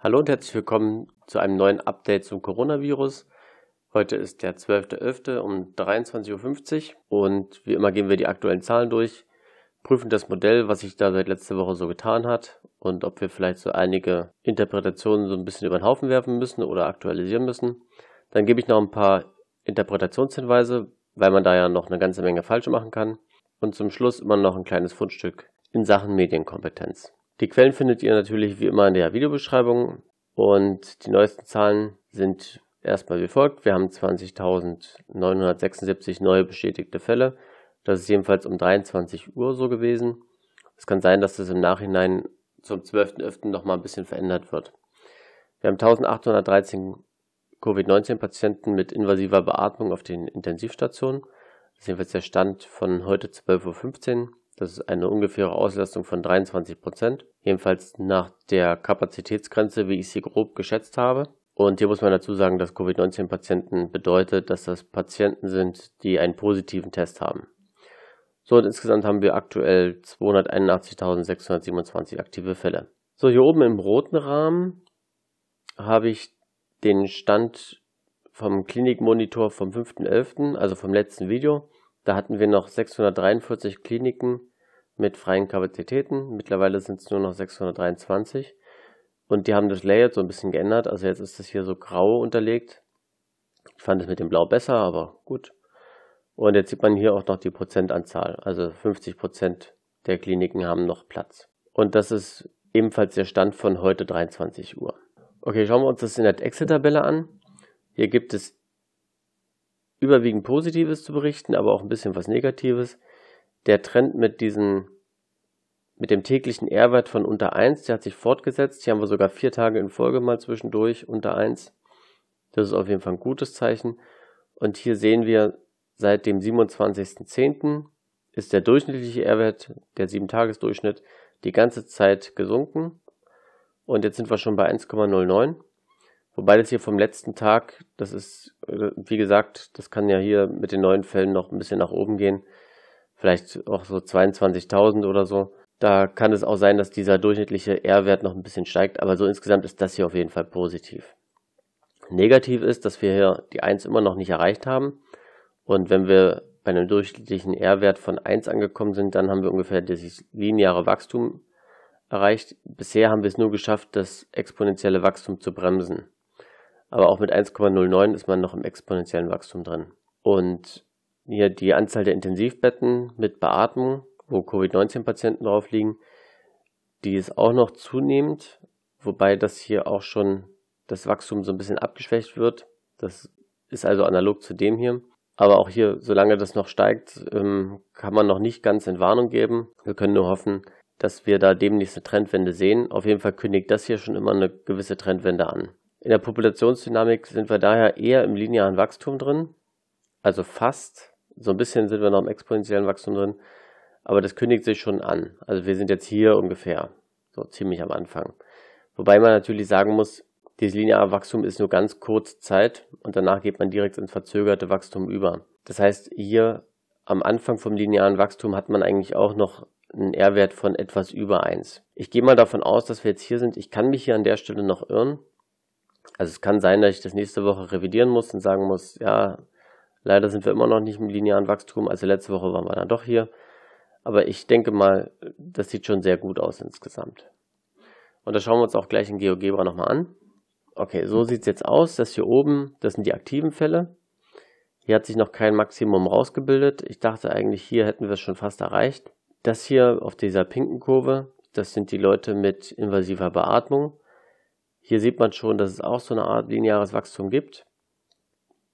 Hallo und herzlich willkommen zu einem neuen Update zum Coronavirus. Heute ist der 12.11. um 23.50 Uhr und wie immer gehen wir die aktuellen Zahlen durch, prüfen das Modell, was sich da seit letzter Woche so getan hat und ob wir vielleicht so einige Interpretationen so ein bisschen über den Haufen werfen müssen oder aktualisieren müssen. Dann gebe ich noch ein paar Interpretationshinweise, weil man da ja noch eine ganze Menge falsch machen kann. Und zum Schluss immer noch ein kleines Fundstück in Sachen Medienkompetenz. Die Quellen findet ihr natürlich wie immer in der Videobeschreibung und die neuesten Zahlen sind erstmal wie folgt. Wir haben 20.976 neue bestätigte Fälle. Das ist jedenfalls um 23 Uhr so gewesen. Es kann sein, dass das im Nachhinein zum 12.11. nochmal ein bisschen verändert wird. Wir haben 1813 Covid-19-Patienten mit invasiver Beatmung auf den Intensivstationen. Das ist jedenfalls der Stand von heute 12.15 Uhr. Das ist eine ungefähre Auslastung von 23 Prozent, jedenfalls nach der Kapazitätsgrenze, wie ich sie grob geschätzt habe. Und hier muss man dazu sagen, dass Covid-19-Patienten bedeutet, dass das Patienten sind, die einen positiven Test haben. So, und insgesamt haben wir aktuell 281.627 aktive Fälle. So, hier oben im roten Rahmen habe ich den Stand vom Klinikmonitor vom 5.11., also vom letzten Video. Da hatten wir noch 643 Kliniken mit freien Kapazitäten. Mittlerweile sind es nur noch 623. Und die haben das Layout so ein bisschen geändert. Also jetzt ist das hier so grau unterlegt. Ich fand es mit dem Blau besser, aber gut. Und jetzt sieht man hier auch noch die Prozentanzahl. Also 50 Prozent der Kliniken haben noch Platz. Und das ist ebenfalls der Stand von heute 23 Uhr. Okay, schauen wir uns das in der Excel-Tabelle an. Hier gibt es überwiegend Positives zu berichten, aber auch ein bisschen was Negatives. Der Trend mit diesen mit dem täglichen R-Wert von unter 1, der hat sich fortgesetzt. Hier haben wir sogar vier Tage in Folge mal zwischendurch unter 1. Das ist auf jeden Fall ein gutes Zeichen. Und hier sehen wir, seit dem 27.10. ist der durchschnittliche R-Wert, der 7-Tages-Durchschnitt, die ganze Zeit gesunken. Und jetzt sind wir schon bei 1,09. Wobei das hier vom letzten Tag, das ist, äh, wie gesagt, das kann ja hier mit den neuen Fällen noch ein bisschen nach oben gehen. Vielleicht auch so 22.000 oder so. Da kann es auch sein, dass dieser durchschnittliche R-Wert noch ein bisschen steigt, aber so insgesamt ist das hier auf jeden Fall positiv. Negativ ist, dass wir hier die 1 immer noch nicht erreicht haben. Und wenn wir bei einem durchschnittlichen R-Wert von 1 angekommen sind, dann haben wir ungefähr dieses lineare Wachstum erreicht. Bisher haben wir es nur geschafft, das exponentielle Wachstum zu bremsen. Aber auch mit 1,09 ist man noch im exponentiellen Wachstum drin. Und hier die Anzahl der Intensivbetten mit Beatmung, wo Covid-19-Patienten drauf liegen, die ist auch noch zunehmend, wobei das hier auch schon das Wachstum so ein bisschen abgeschwächt wird. Das ist also analog zu dem hier. Aber auch hier, solange das noch steigt, ähm, kann man noch nicht ganz in Warnung geben. Wir können nur hoffen, dass wir da demnächst eine Trendwende sehen. Auf jeden Fall kündigt das hier schon immer eine gewisse Trendwende an. In der Populationsdynamik sind wir daher eher im linearen Wachstum drin, also fast. So ein bisschen sind wir noch im exponentiellen Wachstum drin, aber das kündigt sich schon an. Also wir sind jetzt hier ungefähr, so ziemlich am Anfang. Wobei man natürlich sagen muss, dieses lineare Wachstum ist nur ganz kurz Zeit und danach geht man direkt ins verzögerte Wachstum über. Das heißt, hier am Anfang vom linearen Wachstum hat man eigentlich auch noch einen R-Wert von etwas über 1. Ich gehe mal davon aus, dass wir jetzt hier sind. Ich kann mich hier an der Stelle noch irren. Also es kann sein, dass ich das nächste Woche revidieren muss und sagen muss, ja, leider sind wir immer noch nicht im linearen Wachstum, also letzte Woche waren wir dann doch hier. Aber ich denke mal, das sieht schon sehr gut aus insgesamt. Und das schauen wir uns auch gleich in GeoGebra nochmal an. Okay, so sieht es jetzt aus. Das hier oben, das sind die aktiven Fälle. Hier hat sich noch kein Maximum rausgebildet. Ich dachte eigentlich, hier hätten wir es schon fast erreicht. Das hier auf dieser pinken Kurve, das sind die Leute mit invasiver Beatmung. Hier sieht man schon, dass es auch so eine Art lineares Wachstum gibt.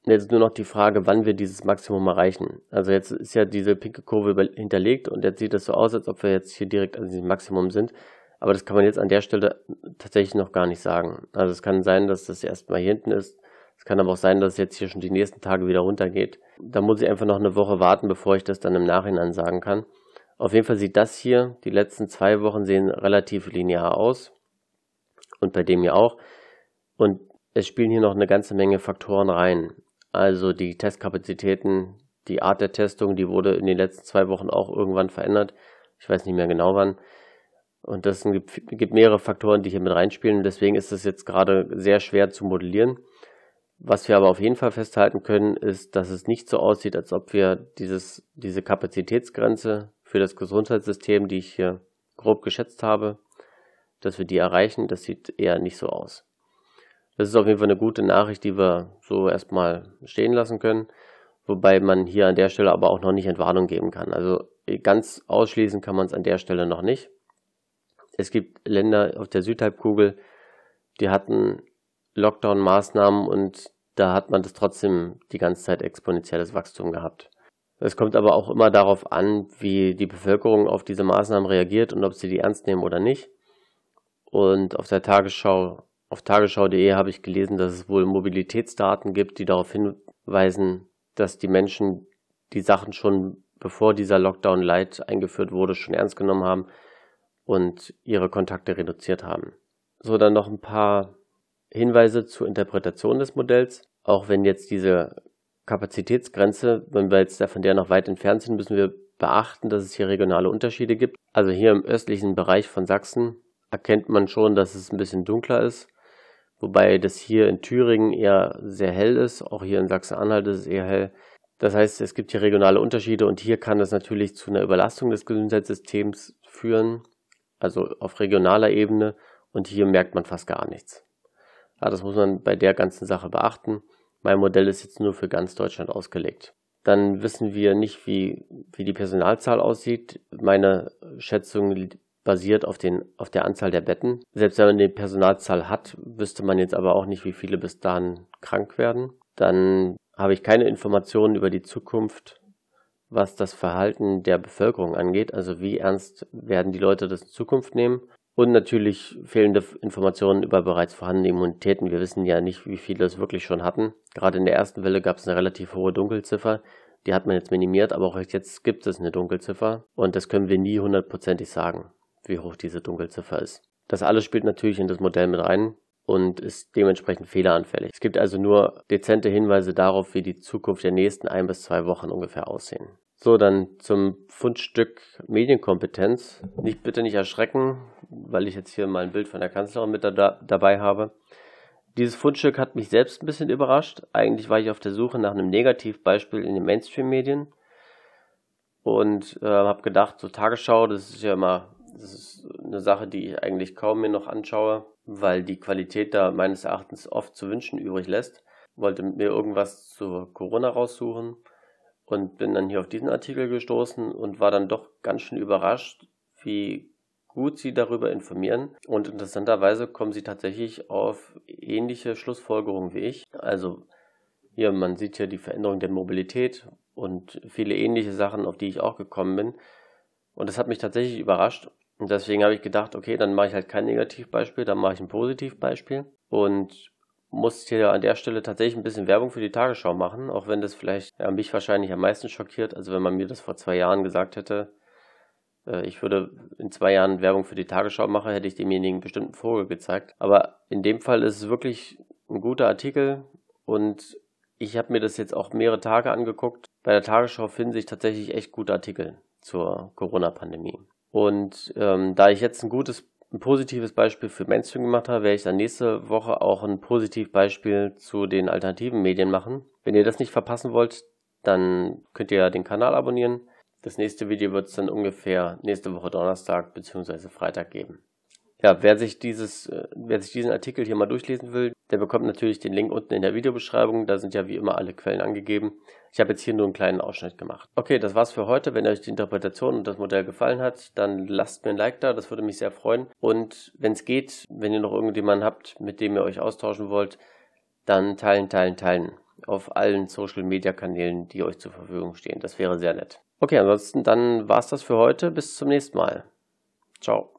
Jetzt ist nur noch die Frage, wann wir dieses Maximum erreichen. Also jetzt ist ja diese pinke Kurve hinterlegt und jetzt sieht das so aus, als ob wir jetzt hier direkt an diesem Maximum sind. Aber das kann man jetzt an der Stelle tatsächlich noch gar nicht sagen. Also es kann sein, dass das erstmal hier hinten ist. Es kann aber auch sein, dass es jetzt hier schon die nächsten Tage wieder runtergeht. Da muss ich einfach noch eine Woche warten, bevor ich das dann im Nachhinein sagen kann. Auf jeden Fall sieht das hier, die letzten zwei Wochen sehen relativ linear aus und bei dem ja auch. Und es spielen hier noch eine ganze Menge Faktoren rein. Also die Testkapazitäten, die Art der Testung, die wurde in den letzten zwei Wochen auch irgendwann verändert. Ich weiß nicht mehr genau wann. Und das gibt, gibt mehrere Faktoren, die hier mit reinspielen. Deswegen ist es jetzt gerade sehr schwer zu modellieren. Was wir aber auf jeden Fall festhalten können, ist, dass es nicht so aussieht, als ob wir dieses, diese Kapazitätsgrenze für das Gesundheitssystem, die ich hier grob geschätzt habe, dass wir die erreichen, das sieht eher nicht so aus. Das ist auf jeden Fall eine gute Nachricht, die wir so erstmal stehen lassen können, wobei man hier an der Stelle aber auch noch nicht Entwarnung geben kann. Also ganz ausschließen kann man es an der Stelle noch nicht. Es gibt Länder auf der Südhalbkugel, die hatten Lockdown-Maßnahmen und da hat man das trotzdem die ganze Zeit exponentielles Wachstum gehabt. Es kommt aber auch immer darauf an, wie die Bevölkerung auf diese Maßnahmen reagiert und ob sie die ernst nehmen oder nicht. Und auf der Tagesschau, auf tagesschau.de habe ich gelesen, dass es wohl Mobilitätsdaten gibt, die darauf hinweisen, dass die Menschen die Sachen schon bevor dieser Lockdown Light eingeführt wurde, schon ernst genommen haben und ihre Kontakte reduziert haben. So, dann noch ein paar Hinweise zur Interpretation des Modells. Auch wenn jetzt diese Kapazitätsgrenze, wenn wir jetzt von der noch weit entfernt sind, müssen wir beachten, dass es hier regionale Unterschiede gibt. Also hier im östlichen Bereich von Sachsen erkennt man schon, dass es ein bisschen dunkler ist. Wobei das hier in Thüringen eher sehr hell ist. Auch hier in Sachsen-Anhalt ist es eher hell. Das heißt, es gibt hier regionale Unterschiede und hier kann das natürlich zu einer Überlastung des Gesundheitssystems führen, also auf regionaler Ebene. Und hier merkt man fast gar nichts. Ja, das muss man bei der ganzen Sache beachten. Mein Modell ist jetzt nur für ganz Deutschland ausgelegt. Dann wissen wir nicht, wie, wie die Personalzahl aussieht. Meine Schätzung basiert auf, den, auf der Anzahl der Betten. Selbst wenn man die Personalzahl hat, wüsste man jetzt aber auch nicht, wie viele bis dahin krank werden. Dann habe ich keine Informationen über die Zukunft, was das Verhalten der Bevölkerung angeht. Also wie ernst werden die Leute das in Zukunft nehmen? Und natürlich fehlende Informationen über bereits vorhandene Immunitäten. Wir wissen ja nicht, wie viele es wirklich schon hatten. Gerade in der ersten Welle gab es eine relativ hohe Dunkelziffer. Die hat man jetzt minimiert, aber auch jetzt gibt es eine Dunkelziffer. Und das können wir nie hundertprozentig sagen wie hoch diese Dunkelziffer ist. Das alles spielt natürlich in das Modell mit rein und ist dementsprechend fehleranfällig. Es gibt also nur dezente Hinweise darauf, wie die Zukunft der nächsten ein bis zwei Wochen ungefähr aussehen. So, dann zum Fundstück Medienkompetenz. Nicht bitte nicht erschrecken, weil ich jetzt hier mal ein Bild von der Kanzlerin mit da, dabei habe. Dieses Fundstück hat mich selbst ein bisschen überrascht. Eigentlich war ich auf der Suche nach einem Negativbeispiel in den Mainstream-Medien und äh, habe gedacht, so Tagesschau, das ist ja immer das ist eine Sache, die ich eigentlich kaum mir noch anschaue, weil die Qualität da meines Erachtens oft zu wünschen übrig lässt. Wollte mir irgendwas zur Corona raussuchen und bin dann hier auf diesen Artikel gestoßen und war dann doch ganz schön überrascht, wie gut sie darüber informieren. Und interessanterweise kommen sie tatsächlich auf ähnliche Schlussfolgerungen wie ich. Also hier, man sieht hier die Veränderung der Mobilität und viele ähnliche Sachen, auf die ich auch gekommen bin. Und das hat mich tatsächlich überrascht. Und deswegen habe ich gedacht, okay, dann mache ich halt kein Negativbeispiel, dann mache ich ein Positivbeispiel. Und muss hier an der Stelle tatsächlich ein bisschen Werbung für die Tagesschau machen, auch wenn das vielleicht ja, mich wahrscheinlich am meisten schockiert. Also wenn man mir das vor zwei Jahren gesagt hätte, äh, ich würde in zwei Jahren Werbung für die Tagesschau machen, hätte ich demjenigen bestimmt einen Vogel gezeigt. Aber in dem Fall ist es wirklich ein guter Artikel und ich habe mir das jetzt auch mehrere Tage angeguckt. Bei der Tagesschau finden sich tatsächlich echt gute Artikel zur Corona-Pandemie. Und ähm, da ich jetzt ein gutes, ein positives Beispiel für Mainstream gemacht habe, werde ich dann nächste Woche auch ein positives Beispiel zu den alternativen Medien machen. Wenn ihr das nicht verpassen wollt, dann könnt ihr ja den Kanal abonnieren. Das nächste Video wird es dann ungefähr nächste Woche Donnerstag bzw. Freitag geben. Ja, wer sich, dieses, äh, wer sich diesen Artikel hier mal durchlesen will, der bekommt natürlich den Link unten in der Videobeschreibung, da sind ja wie immer alle Quellen angegeben. Ich habe jetzt hier nur einen kleinen Ausschnitt gemacht. Okay, das war's für heute. Wenn euch die Interpretation und das Modell gefallen hat, dann lasst mir ein Like da, das würde mich sehr freuen. Und wenn es geht, wenn ihr noch irgendjemanden habt, mit dem ihr euch austauschen wollt, dann teilen, teilen, teilen auf allen Social-Media-Kanälen, die euch zur Verfügung stehen. Das wäre sehr nett. Okay, ansonsten dann war's das für heute. Bis zum nächsten Mal. Ciao.